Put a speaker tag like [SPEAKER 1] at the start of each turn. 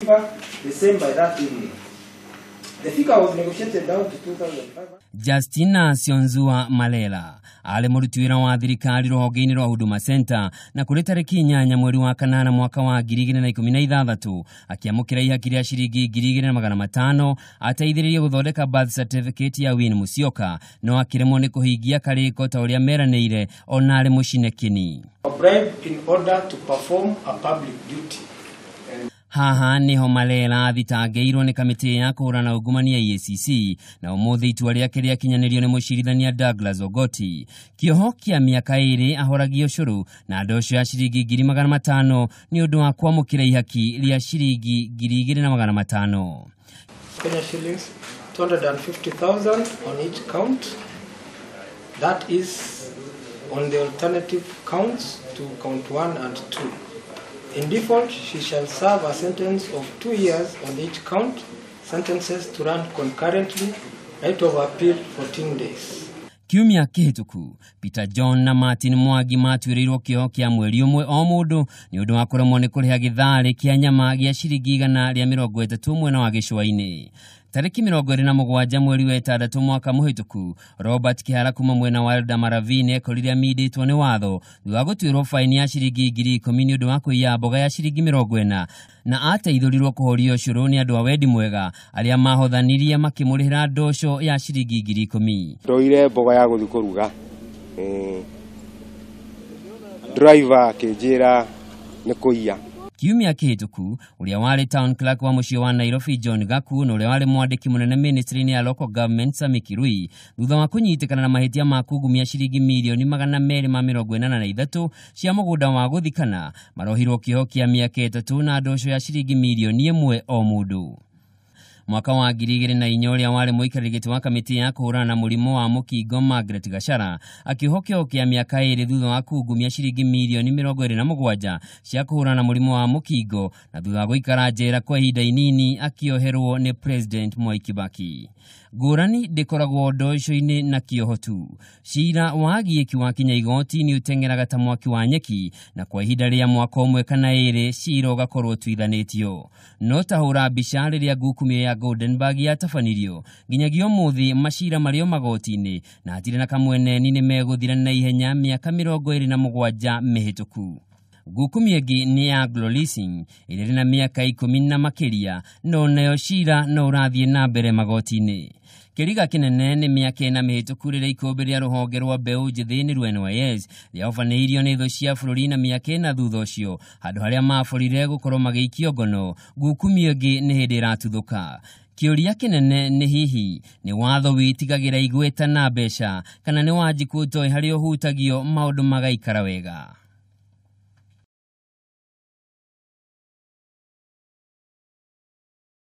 [SPEAKER 1] The same by that evening. The figure was negotiated down to 2,500. Justina Sionzua Malela ali mũrutwĩra wa thirikari rũhonge rwa Huduma Center na kũrĩ tarĩki inyanya mweri wa kanana mwaka wa ngiri na ikũmi na ithathatũ akĩamũkĩra ihaki rĩa ciringi ngiri na magana matano ateithĩrĩrie gũthondeka birth certificate ya Win Musioka no akĩremwo nĩ kũhingia karĩko ta ũrĩa meranĩire ona arĩ mũcine haha niho marera thitangĩirwo ni kamĩtĩ ya kura na kũhũrana ya EACC na ũmũthĩ itua rĩake rĩakinyanĩrio ni mũcirithania Douglas Ogoti kĩoho kĩa mĩaka ĩrĩ ahoragia ũcũrũ na ndosho ya ciringi ngiri magana matano ni ũndũ wa kwamũkĩra ihaki rĩa ciringi ngiri igĩrĩ na magana matano Kenya shillings 250,000 on each count that is on the alternative counts to count 1 and 2 In default, she shall serve a sentence of two years on each count, sentences to run concurrently, right of appeal 14 days kiumia kihituku peter john na martin mwangi matuirirwo kio kia mweri umwe o mundu ni undu wa kuremwo ni kuriha githari kia nyama gia ciringi igana ria mirongo itatu mwena wa gicua-ini tariki mirongo ĩrĩ na mũgwanja mweri wa ĩtandatũ mwaka mũhĩtũku robert kĩhara kuma mwena wa maravine nĩekorire amindĩtwo nĩ watho thutha wa gũtuĩrwo baini ya ciringi ngiri ikũmi nĩ ũndũ wa kũiya mboga ya ciringi mĩrongo ĩna na ateithũrirwo kũhoria ũcũrũ nĩ andũ a wendi mwega arĩa mahothanirie makĩmũrĩhĩra ndoco ya ciringi ngiri ikũmi ndoire mboga ya gũthiĩ kũruga eh, driver akĩnjĩra nĩ kũiya kiumia kĩhĩtũku ũrĩa warĩ town clerk wa mũciĩ wa nairobi john gaku na ũrĩa warĩ mwandĩki mũnene ministry-inĩ ya local government sami kirui thutha wa kũnyitĩkana na mahĩtia ma kugumia ciringi mirioni magana merĩ ma mĩrongo ĩnana na ithatũ cia mũgũnda wa gũthikana marohirwo kĩoho kĩa mĩaka ĩtatũ na ndũcũ ya ciringi mirioni ĩmwe o mũndũ mwaka wa ngiri igĩrĩ na inya ũrĩa warĩ mũikarĩri gĩtĩ wa kamĩtĩ ya kũhũrana na mũrimũ wa mũkingo Margaret Gachara akĩohwo kĩoho kĩa mĩaka ĩĩrĩ thutha wa kungumia ciringi mirioni mĩrongo ĩĩrĩ na mũgwanja cia kũhũrana na mũrimũ wa mũkingo na thutha wa gũikara njera kwa ihinda inini akĩoherwo nĩ President Mwai Kibaki. Ngũrani ndĩkoragwo ndoico-inĩ na kĩoho tu. Ciira wa Agieki wakinya igooti-inĩ ũteng'eraga ta mwaki wa nyeki, na kwa ihinda rĩa mwaka ũmwe kana ĩĩrĩ ciira ũgakorwo ũtuithanĩtio. No ta mbica rĩrĩa ngukumio ya ya yatabanirio nginyagia muthi macira mario magoti na hatirĩ na kamweneni nĩ megũthira na ihenya miaka mĩrongo ĩrĩ na mũgwanja mĩhĩtũku gukumĩengĩ nĩ ya Glolicin ĩrĩa ĩrĩ na mĩaka ikũmi na makĩria no nayo cira no ũrathiĩ na mbere magoti kiriga kĩriga kĩnene nĩ mĩaka ĩna mĩhĩtũku rĩrĩa ikũmbĩ rĩa rũhonge rwa mbeũ njĩthĩ nĩruo NYS rĩahobanĩirio nĩ thũ cia bũrũri na mĩaka ĩna thutha ũcio handũ harĩa maborire gũkorwo magĩikio ngono ngukumio ĩngĩ nĩ hĩndĩ ĩratuthũka kĩũria nene ni hihi nĩ watho wĩtigagĩra igweta na mbeca kana ni wanjikũ ũtoĩ hutagio ũhutagio maũndũ magaikara wega